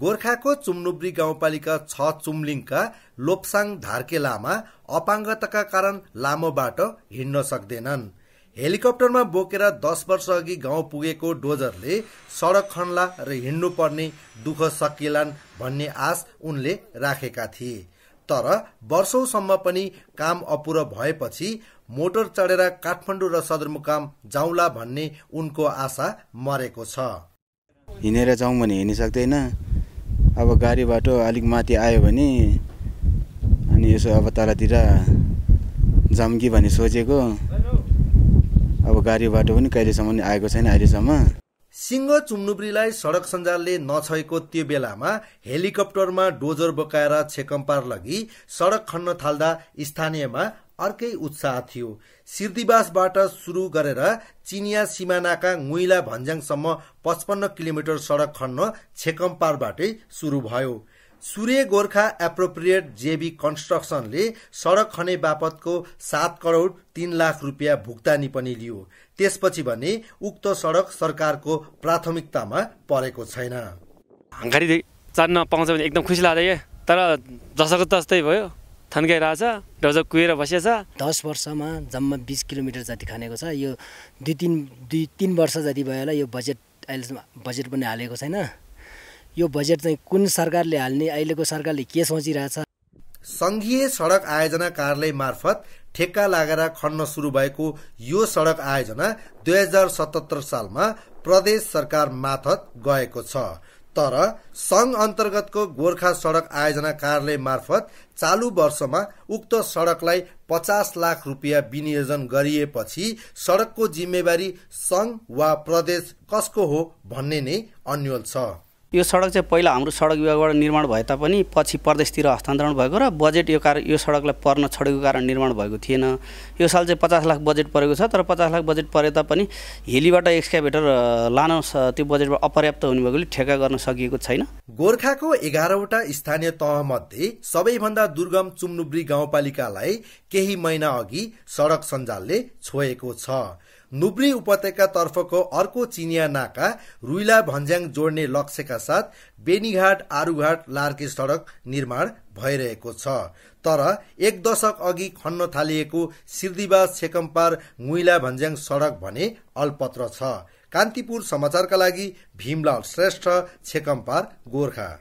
गोर्खाको चुम्नुब्री गाउँपालिका छ चुम्लिङका लोप्साङ धार्के लामा अपाङ्गताका कारण लामो बाटो हिँड्न सक्दैनन् हेलिकप्टरमा बोकेर दस वर्ष अघि गाउँ पुगेको डोजरले सडक खन्ला र पर्ने दुःख सकिएलान् भन्ने आश उनले राखेका थिए तर वर्षौसम्म पनि काम अपुरो भएपछि मोटर चढेर काठमाडौँ र सदरमुकाम जाउँला भन्ने उनको आशा मरेको छ हिँडेर जाउँ भने हिँडिसक्दैन अब गाडी बाटो अलिक माथि आयो भने अनि यसो अब तलतिर जम्की कि भन्ने सोचेको अब गाडी बाटो पनि कहिलेसम्म आएको छैन अहिलेसम्म सिंह चुम्नुब्रीलाई सडक सञ्जालले नछएको त्यो बेलामा हेलिकप्टरमा डोजर बोकाएर छेकम्पार लगी सडक खन्न थाल्दा स्थानीयमा अर्कै उत्साह थियो सिर्दिवासबाट सुरु गरेर चिनिया सिमानाका गुइला भन्ज्याङसम्म पचपन्न किलोमिटर सडक खन्न छेकम्पारबाटै सुरु भयो सूर्य गोर्खा एप्रोप्रिएट जेबी कन्स्ट्रक्सनले सडक खने बापतको सात करोड तीन लाख रुपियाँ भुक्तानी पनि लियो त्यसपछि भने उक्त सडक सरकारको प्राथमिकतामा परेको छैन घडी चान्न पाउँछ भने एकदम खुसी लाग्दै तर जसको जस्तै भयो थन्काइरहेछ रजक कुहिएर बसेछ दस वर्षमा जम्मा बिस किलोमिटर जति खानेको छ यो दुई तिन दुई तिन वर्ष जति भयो होला यो बजेट अहिलेसम्म बजेट पनि हालेको छैन यो बजेट चाहिँ कुन सरकारले हाल्ने अहिलेको सरकारले के सोचिरहेछ सङ्घीय सडक आयोजना कार्यालय मार्फत ठेक्का लागेर खन्न सुरु भएको यो सडक आयोजना दुई हजार सतहत्तर सालमा प्रदेश सरकार माथत गएको छ तर संघ अन्तर्गतको गोर्खा सडक आयोजना कार्यालय मार्फत चालु वर्षमा उक्त सडकलाई पचास लाख रुपियाँ विनियोजन गरिएपछि सडकको जिम्मेवारी संघ वा प्रदेश कसको हो भन्ने नै अन्यल छ यो सडक चाहिँ पहिला हाम्रो सडक विभागबाट निर्माण भए तापनि पछि प्रदेशतिर हस्तान्तरण भएको र बजेट यो कार यो सडकलाई पर्न छोडेको कारण निर्माण भएको थिएन यो साल चाहिँ पचास लाख बजेट परेको छ तर पचास लाख बजेट परे तापनि हिलीबाट एक्सकाभेटर लान त्यो बजेटबाट अपर्याप्त हुने भएकोले ठेक्का गर्न सकिएको छैन गोर्खाको एघारवटा स्थानीय तहमध्ये सबैभन्दा दुर्गम चुम्नुब्री गाउँपालिकालाई केही महिना अघि सडक सञ्जालले छोएको छ नुब्री तर्फको अर्को चिनिया नाका रुइला भन्ज्याङ जोड्ने लक्ष्यका साथ बेनीघाट आरूघाट लार्के सडक निर्माण भइरहेको छ तर एक दशक अघि खन्न थालिएको सिर्दीबा छेकम्पार मुइला भन्ज्याङ सडक भने अल्पत्र छ कान्तिपुर समाचारका लागि भीमलाल श्रेष्ठ छेकम्पार गोर्खा